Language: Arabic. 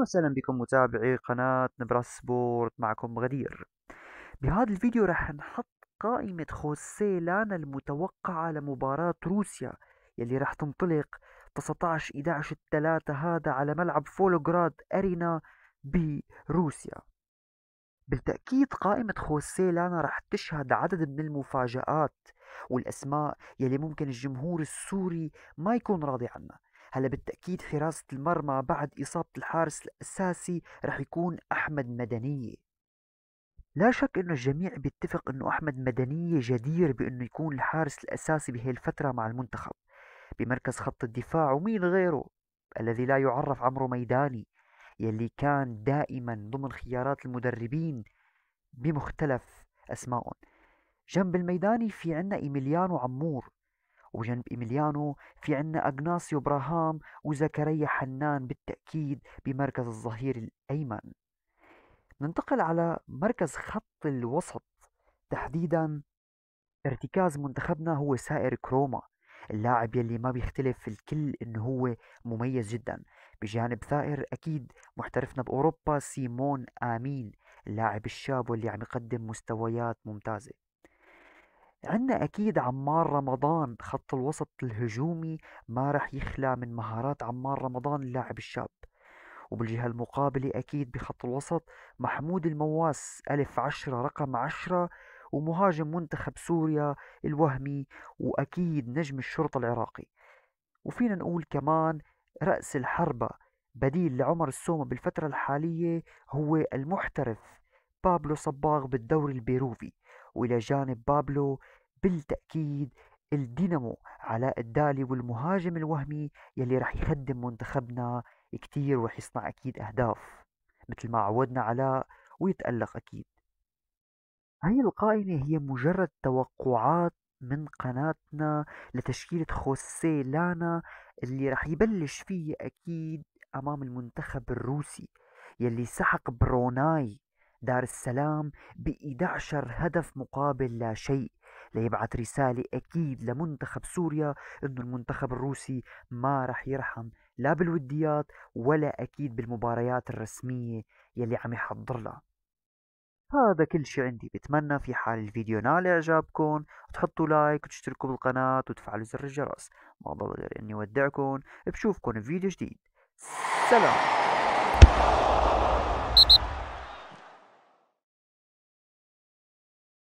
أهلا وسهلا بكم متابعي قناة نبراس سبورت معكم غدير بهذا الفيديو راح نحط قائمة خوسيه لانا المتوقعة لمباراة روسيا يلي راح تنطلق 19 11 الثلاثة هذا على ملعب فولوغراد أرينا بروسيا بالتأكيد قائمة خوسيه لانا راح تشهد عدد من المفاجآت والأسماء يلي ممكن الجمهور السوري ما يكون راضي عنها هلا بالتأكيد حراسة المرمى بعد إصابة الحارس الأساسي رح يكون أحمد مدنية لا شك أنه الجميع بيتفق أنه أحمد مدنية جدير بأنه يكون الحارس الأساسي بهي الفترة مع المنتخب بمركز خط الدفاع ومين غيره الذي لا يعرف عمرو ميداني يلي كان دائما ضمن خيارات المدربين بمختلف أسمائهم جنب الميداني في عنا إيميليانو عمور وجنب إيميليانو في عنا أغناسيو براهام وزكريا حنان بالتأكيد بمركز الظهير الأيمن ننتقل على مركز خط الوسط تحديدا ارتكاز منتخبنا هو سائر كروما اللاعب يلي ما بيختلف الكل انه هو مميز جدا بجانب ثائر اكيد محترفنا باوروبا سيمون امين اللاعب الشاب واللي عم يقدم مستويات ممتازه عندنا أكيد عمار رمضان خط الوسط الهجومي ما راح يخلى من مهارات عمار رمضان اللاعب الشاب وبالجهة المقابلة أكيد بخط الوسط محمود المواس ألف عشرة رقم عشرة ومهاجم منتخب سوريا الوهمي وأكيد نجم الشرطة العراقي وفينا نقول كمان رأس الحربة بديل لعمر السومة بالفترة الحالية هو المحترف بابلو صباغ بالدوري البيروفي والى جانب بابلو بالتأكيد الدينامو علاء الدالي والمهاجم الوهمي يلي رح يخدم منتخبنا كتير ورح يصنع أكيد أهداف مثل ما عودنا علاء ويتألق أكيد هاي القائمة هي مجرد توقعات من قناتنا لتشكيلة خوسي لانا اللي رح يبلش فيه أكيد أمام المنتخب الروسي يلي سحق بروناي دار السلام ب 11 هدف مقابل لا شيء ليبعث رسالة أكيد لمنتخب سوريا أنه المنتخب الروسي ما رح يرحم لا بالوديات ولا أكيد بالمباريات الرسمية يلي عم يحضر لها هذا كل شي عندي بتمنى في حال الفيديو نال إعجابكم تحطوا لايك وتشتركوا بالقناة وتفعلوا زر الجرس ما بقدر أني ودعكم بشوفكم بفيديو جديد سلام